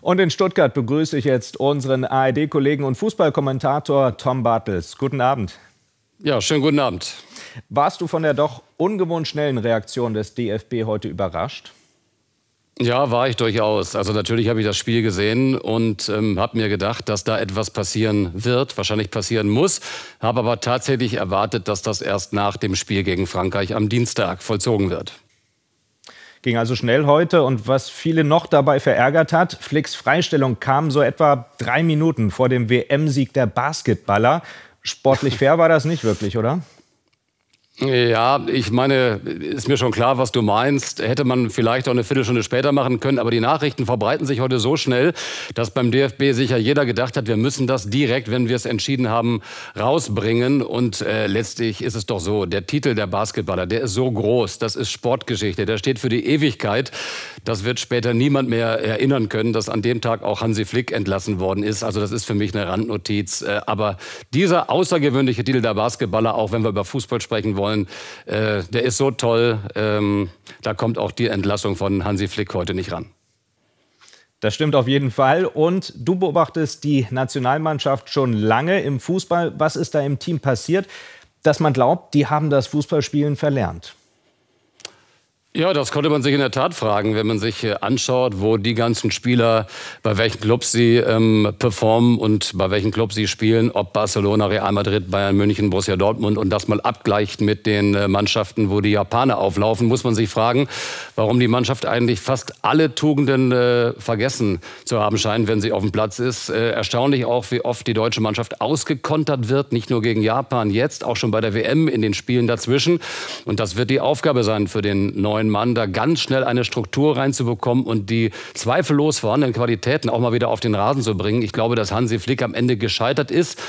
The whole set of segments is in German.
Und in Stuttgart begrüße ich jetzt unseren ARD-Kollegen und Fußballkommentator Tom Bartels. Guten Abend. Ja, schönen guten Abend. Warst du von der doch ungewohnt schnellen Reaktion des DFB heute überrascht? Ja, war ich durchaus. Also natürlich habe ich das Spiel gesehen und ähm, habe mir gedacht, dass da etwas passieren wird, wahrscheinlich passieren muss, habe aber tatsächlich erwartet, dass das erst nach dem Spiel gegen Frankreich am Dienstag vollzogen wird. Ging also schnell heute und was viele noch dabei verärgert hat, Flicks Freistellung kam so etwa drei Minuten vor dem WM-Sieg der Basketballer. Sportlich fair war das nicht wirklich, oder? Ja, ich meine, ist mir schon klar, was du meinst. Hätte man vielleicht auch eine Viertelstunde später machen können, aber die Nachrichten verbreiten sich heute so schnell, dass beim DFB sicher jeder gedacht hat, wir müssen das direkt, wenn wir es entschieden haben, rausbringen. Und äh, letztlich ist es doch so, der Titel der Basketballer, der ist so groß, das ist Sportgeschichte, der steht für die Ewigkeit. Das wird später niemand mehr erinnern können, dass an dem Tag auch Hansi Flick entlassen worden ist. Also das ist für mich eine Randnotiz. Äh, aber dieser außergewöhnliche Titel der Basketballer, auch wenn wir über Fußball sprechen wollen, wollen. Äh, der ist so toll, ähm, da kommt auch die Entlassung von Hansi Flick heute nicht ran. Das stimmt auf jeden Fall. Und du beobachtest die Nationalmannschaft schon lange im Fußball. Was ist da im Team passiert, dass man glaubt, die haben das Fußballspielen verlernt? Ja, das konnte man sich in der Tat fragen, wenn man sich äh, anschaut, wo die ganzen Spieler, bei welchen Clubs sie ähm, performen und bei welchen Clubs sie spielen, ob Barcelona, Real Madrid, Bayern München, Borussia Dortmund und das mal abgleicht mit den äh, Mannschaften, wo die Japaner auflaufen, muss man sich fragen, warum die Mannschaft eigentlich fast alle Tugenden äh, vergessen zu haben scheint, wenn sie auf dem Platz ist. Äh, erstaunlich auch, wie oft die deutsche Mannschaft ausgekontert wird, nicht nur gegen Japan jetzt, auch schon bei der WM in den Spielen dazwischen. Und das wird die Aufgabe sein für den neuen ein Mann, da ganz schnell eine Struktur reinzubekommen und die zweifellos vorhandenen Qualitäten auch mal wieder auf den Rasen zu bringen. Ich glaube, dass Hansi Flick am Ende gescheitert ist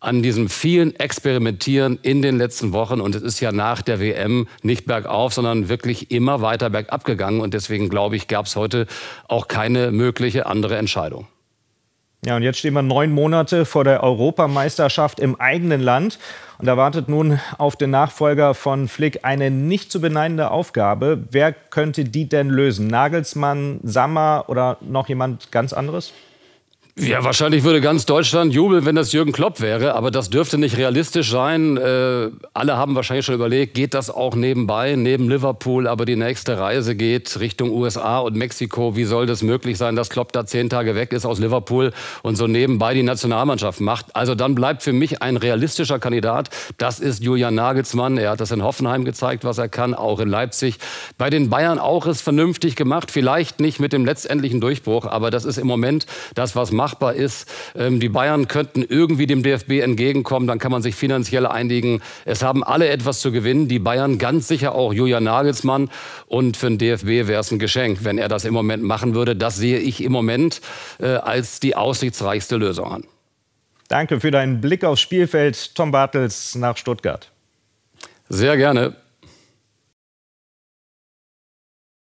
an diesem vielen Experimentieren in den letzten Wochen. Und es ist ja nach der WM nicht bergauf, sondern wirklich immer weiter bergab gegangen. Und deswegen, glaube ich, gab es heute auch keine mögliche andere Entscheidung. Ja, und jetzt stehen wir neun Monate vor der Europameisterschaft im eigenen Land. Und da wartet nun auf den Nachfolger von Flick eine nicht zu beneidende Aufgabe. Wer könnte die denn lösen? Nagelsmann, Sammer oder noch jemand ganz anderes? Ja, wahrscheinlich würde ganz Deutschland jubeln, wenn das Jürgen Klopp wäre, aber das dürfte nicht realistisch sein. Äh, alle haben wahrscheinlich schon überlegt, geht das auch nebenbei, neben Liverpool, aber die nächste Reise geht Richtung USA und Mexiko. Wie soll das möglich sein, dass Klopp da zehn Tage weg ist aus Liverpool und so nebenbei die Nationalmannschaft macht? Also dann bleibt für mich ein realistischer Kandidat. Das ist Julian Nagelsmann. Er hat das in Hoffenheim gezeigt, was er kann, auch in Leipzig. Bei den Bayern auch ist vernünftig gemacht. Vielleicht nicht mit dem letztendlichen Durchbruch, aber das ist im Moment das, was macht machbar ist. Ähm, die Bayern könnten irgendwie dem DFB entgegenkommen, dann kann man sich finanziell einigen. Es haben alle etwas zu gewinnen. Die Bayern ganz sicher auch Julian Nagelsmann. Und für den DFB wäre es ein Geschenk, wenn er das im Moment machen würde. Das sehe ich im Moment äh, als die aussichtsreichste Lösung an. Danke für deinen Blick aufs Spielfeld, Tom Bartels nach Stuttgart. Sehr gerne.